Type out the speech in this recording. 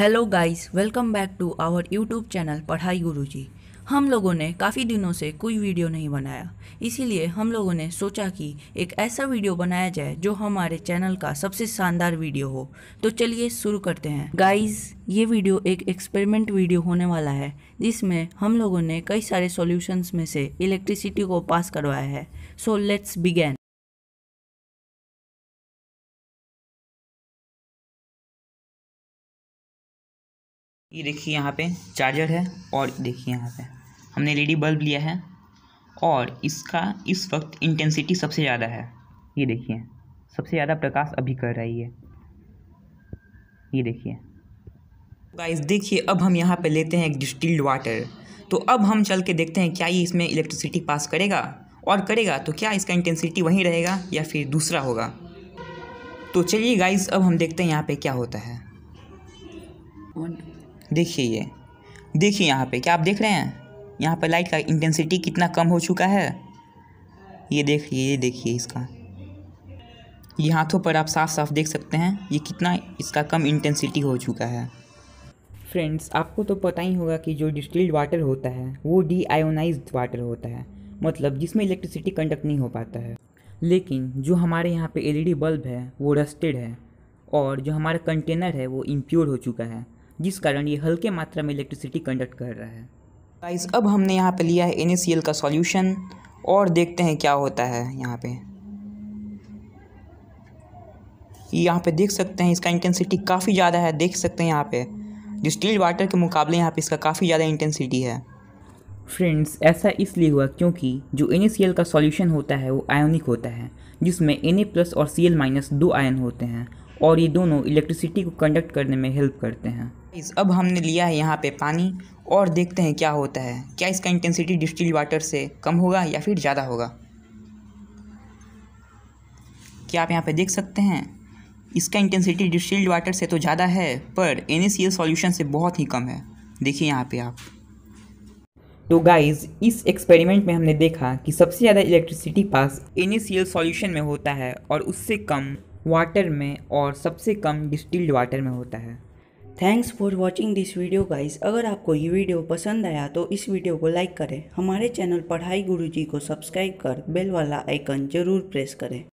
hello guys welcome back to our YouTube channel Padhai Guruji हम लोगों ने काफ़ी दिनों से कोई वीडियो नहीं बनाया इसीलिए हम लोगों ने सोचा कि एक ऐसा वीडियो बनाया जाए जो हमारे चैनल का सबसे शानदार वीडियो हो तो चलिए शुरू करते हैं गाइस ये वीडियो एक एक्सपेरिमेंट वीडियो होने वाला है जिसमें हम लोगों ने कई सारे सोल्यूशंस में से इलेक्ट्रिसिटी को पास करवाया है सो लेट्स बिगैन ये देखिए यहाँ पे चार्जर है और देखिए यहाँ पे हमने एल बल्ब लिया है और इसका इस वक्त इंटेंसिटी सबसे ज़्यादा है ये देखिए सबसे ज़्यादा प्रकाश अभी कर रही है ये देखिए गाइस देखिए अब हम यहाँ पे लेते हैं एक डिस्टिल्ड वाटर तो अब हम चल के देखते हैं क्या ये इसमें इलेक्ट्रिसिटी पास करेगा और करेगा तो क्या इसका इंटेंसिटी वहीं रहेगा या फिर दूसरा होगा तो चलिए गाइस अब हम देखते हैं यहाँ पे क्या होता है देखिए ये देखिए यहाँ पे क्या आप देख रहे हैं यहाँ पे लाइट का इंटेंसिटी कितना कम हो चुका है ये देखिए ये देखिए इसका ये हाथों पर आप साफ साफ देख सकते हैं ये कितना इसका कम इंटेंसिटी हो चुका है फ्रेंड्स आपको तो पता ही होगा कि जो डिस्टिल्ड वाटर होता है वो डी वाटर होता है मतलब जिसमें इलेक्ट्रिसिटी कंडक्ट नहीं हो पाता है लेकिन जो हमारे यहाँ पे एलईडी बल्ब e है वो रस्टेड है और जो हमारा कंटेनर है वो इम्प्योर हो चुका है जिस कारण ये हल्के मात्रा में इलेक्ट्रिसिटी कंडक्ट कर रहा है गाइस अब हमने यहाँ पे लिया है एन का सॉल्यूशन और देखते हैं क्या होता है यहाँ पे यहाँ पे देख सकते हैं इसका इंटेंसिटी काफ़ी ज़्यादा है देख सकते हैं यहाँ पे स्टील वाटर के मुकाबले यहाँ पे इसका काफ़ी ज़्यादा इंटेंसिटी है फ्रेंड्स ऐसा इसलिए हुआ क्योंकि जो एन का सॉल्यूशन होता है वो आयोनिक होता है जिसमें एन प्लस और सी माइनस दो आयन होते हैं और ये दोनों इलेक्ट्रिसिटी को कंडक्ट करने में हेल्प करते हैं इस अब हमने लिया है यहाँ पे पानी और देखते हैं क्या होता है क्या इसका इंटेंसिटी डिस्टिल वाटर से कम होगा या फिर ज़्यादा होगा क्या आप यहाँ पे देख सकते हैं इसका इंटेंसिटी डिस्टिल्ड वाटर से तो ज़्यादा है पर एन सॉल्यूशन से बहुत ही कम है देखिए यहाँ पर आप तो गाइज इस एक्सपेरिमेंट में हमने देखा कि सबसे ज़्यादा इलेक्ट्रिसिटी पास एन सॉल्यूशन में होता है और उससे कम वाटर में और सबसे कम डिस्टिल्ड वाटर में होता है thanks for watching this video guys अगर आपको ये वीडियो पसंद आया तो इस वीडियो को लाइक करें हमारे चैनल पढ़ाई गुरुजी को सब्सक्राइब कर बेल वाला आइकन जरूर प्रेस करें